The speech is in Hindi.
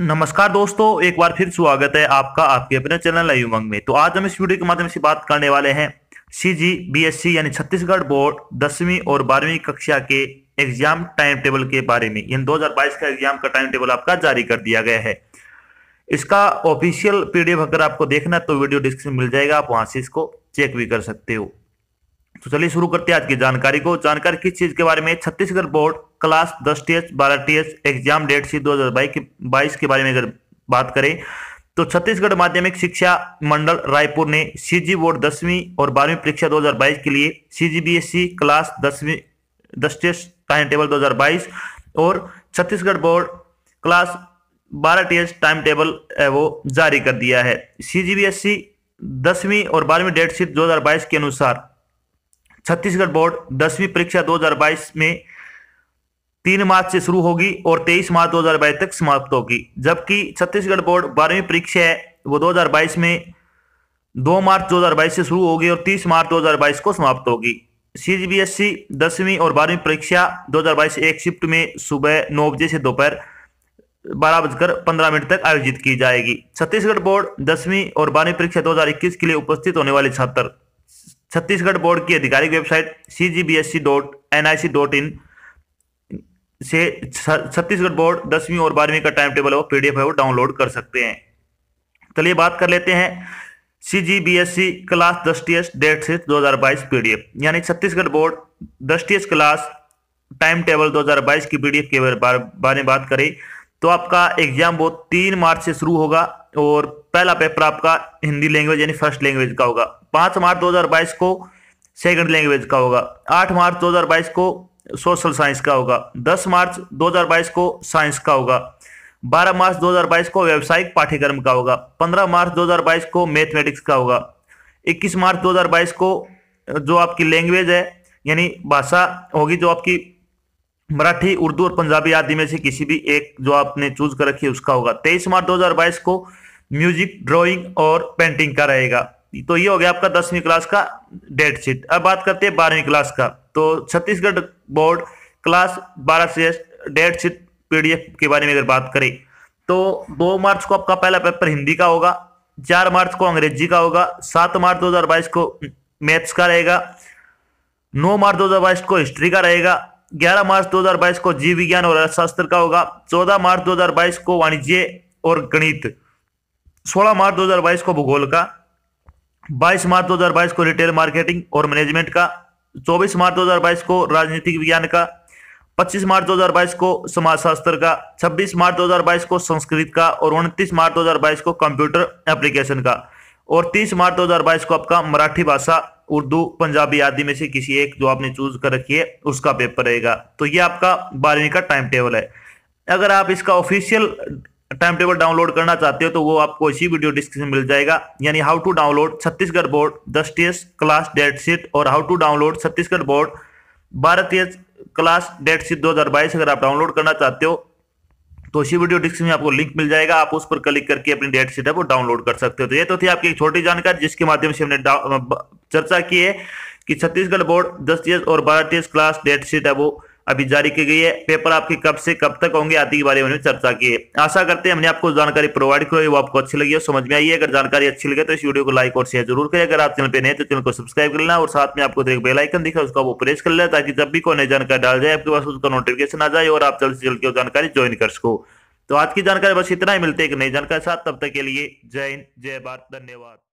नमस्कार दोस्तों एक बार फिर स्वागत है आपका आपके अपने चैनल अयुमंग में तो आज हम इस वीडियो के माध्यम से बात करने वाले हैं सी जी बी एस सी यानी छत्तीसगढ़ बोर्ड दसवीं और बारहवीं कक्षा के एग्जाम टाइम टेबल के बारे में यानी 2022 का एग्जाम का टाइम टेबल आपका जारी कर दिया गया है इसका ऑफिशियल पीडीएफ अगर आपको देखना तो वीडियो डिस्क्रिप्शन मिल जाएगा आप वहां से इसको चेक भी कर सकते हो तो चलिए शुरू करते हैं आज की जानकारी को जानकारी किस चीज के बारे में छत्तीसगढ़ बोर्ड क्लास दस टी एच बारह टी एच एग्जाम डेट सी दो हजार बाईस के बारे में अगर बात करें तो छत्तीसगढ़ माध्यमिक शिक्षा मंडल रायपुर ने सीजी बोर्ड दसवीं और बारहवीं परीक्षा 2022 के लिए सीजीबीएसई क्लास दसवीं दस टी एच टाइम टेबल 2022 और छत्तीसगढ़ बोर्ड क्लास बारह टी एच टाइम टेबल वो जारी कर दिया है सीजीबीएसई दसवीं और बारहवीं डेट शीट 2022 के अनुसार छत्तीसगढ़ बोर्ड दसवीं परीक्षा 2022 में तीन मार्च से शुरू होगी और तेईस मार्च दो तक समाप्त होगी जबकि छत्तीसगढ़ बोर्ड बारहवीं परीक्षा है वो 2022 में दो मार्च 2022 से शुरू होगी और 30 मार्च 2022 को समाप्त होगी सी सी दसवीं और बारहवीं परीक्षा 2022 एक शिफ्ट में सुबह नौ बजे से दोपहर बारह बजकर पंद्रह मिनट तक आयोजित की जाएगी छत्तीसगढ़ बोर्ड दसवीं और बारहवीं परीक्षा इक्कीस के लिए उपस्थित होने वाले छात्र छत्तीसगढ़ बोर्ड की आधिकारिक website C G B S C dot N I C dot in से छत्तीसगढ़ बोर्ड दसवीं और बारहवीं का टाइम टेबल है वो पीडीएफ है वो डाउनलोड कर सकते हैं चलिए बात कर लेते हैं C G B S C class दस टी एस डेट से दो हजार बाईस पीडीएफ यानी छत्तीसगढ़ बोर्ड दस T S class time table दो हजार बाईस की पीडीएफ के बारे में बात करें तो आपका एग्जाम वो तीन मार्च से शुरू होगा और पहला पेपर आपका हिंदी लैंग्वेज यानी फर्स्ट लैंग्वेज का होगा पांच मार्च 2022 को सेकंड लैंग्वेज का होगा आठ मार्च 2022 को सोशल साइंस का होगा 10 मार्च 2022 को साइंस का होगा 12 मार्च 2022 को व्यावसायिक पाठ्यक्रम का होगा 15 मार्च 2022 को मैथमेटिक्स का होगा 21 मार्च 2022 को जो आपकी लैंग्वेज है यानी भाषा होगी जो आपकी मराठी उर्दू और पंजाबी आदि में से किसी भी एक जो आपने चूज कर रखी है उसका होगा तेईस मार्च 2022 को म्यूजिक ड्राइंग और पेंटिंग का रहेगा तो ये हो गया आपका दसवीं क्लास का डेट शीट अब बात करते हैं बारहवीं क्लास का तो छत्तीसगढ़ बोर्ड क्लास बारह से डेट शीट पीडीएफ के बारे में अगर बात करें तो दो मार्च को आपका पहला पेपर हिंदी का होगा चार मार्च को अंग्रेजी का होगा सात मार्च 2022 को मैथ्स का रहेगा नौ मार्च 2022 को हिस्ट्री का रहेगा 11 मार्च 2022 को जीव विज्ञान और अर्थशास्त्र का होगा 14 मार्च 2022 को वाणिज्य और गणित 16 मार्च 2022 को भूगोल का 22 मार्च 2022 को रिटेल मार्केटिंग और मैनेजमेंट का चौबीस मार्च बाईस को राजनीतिक विज्ञान का 25 मार्च 2022 को समाजशास्त्र का 26 मार्च 2022 को संस्कृत का और 29 मार्च 2022 को कंप्यूटर एप्लीकेशन का और 30 मार्च 2022 को आपका मराठी भाषा उर्दू पंजाबी आदि में से किसी एक जो आपने चूज कर रखी है उसका पेपर रहेगा तो ये आपका बारहवीं का टाइम टेबल है अगर आप इसका ऑफिशियल टाइम टेबल डाउनलोड करना चाहते हो तो वो आपको इसी वीडियो डिस्क्रिप्शन मिल जाएगा यानी how to download Chhattisgarh board दस टेस्ट क्लास डेट शीट और how to download Chhattisgarh board बारह टेस्ट क्लास डेट शीट 2022 अगर आप डाउनलोड करना चाहते हो तो इसी वीडियो डिस्क्रिप्शन में आपको लिंक मिल जाएगा आप उस पर क्लिक करके अपनी डेट शीट है वो डाउनलोड कर सकते हो तो ये तो थी आपकी एक छोटी जानकारी जिसके माध्यम से हमने चर्चा की है कि छत्तीसगढ़ बोर्ड दस टेस्ट और बारह टेस्ट क्लास डेट शीट है वो अभी जारी की गई है पेपर आपके कब से कब तक होंगे आदि के बारे में चर्चा की है आशा करते हैं हमने आपको जानकारी प्रोवाइड करवाई वो आपको अच्छी लगी हो समझ में आई है अगर जानकारी अच्छी लगे तो इस वीडियो को लाइक और शेयर जरूर करें अगर आप चैनल पर नहीं तो चैनल को सब्सक्राइब कर लेना और साथ में आपको एक बेलाइकन दिखा उसका वो प्रेस कर लेना ताकि जब भी कोई नई जानकारी डाल जाए आपके पास उसका नोटिफिकेशन आ जाए और आप जल्द से जल्द की जानकारी ज्वाइन कर सको तो आज की जानकारी बस इतना ही मिलते हैं एक नई जानकारी साथ तब तक के लिए जय हिंद जय भारत धन्यवाद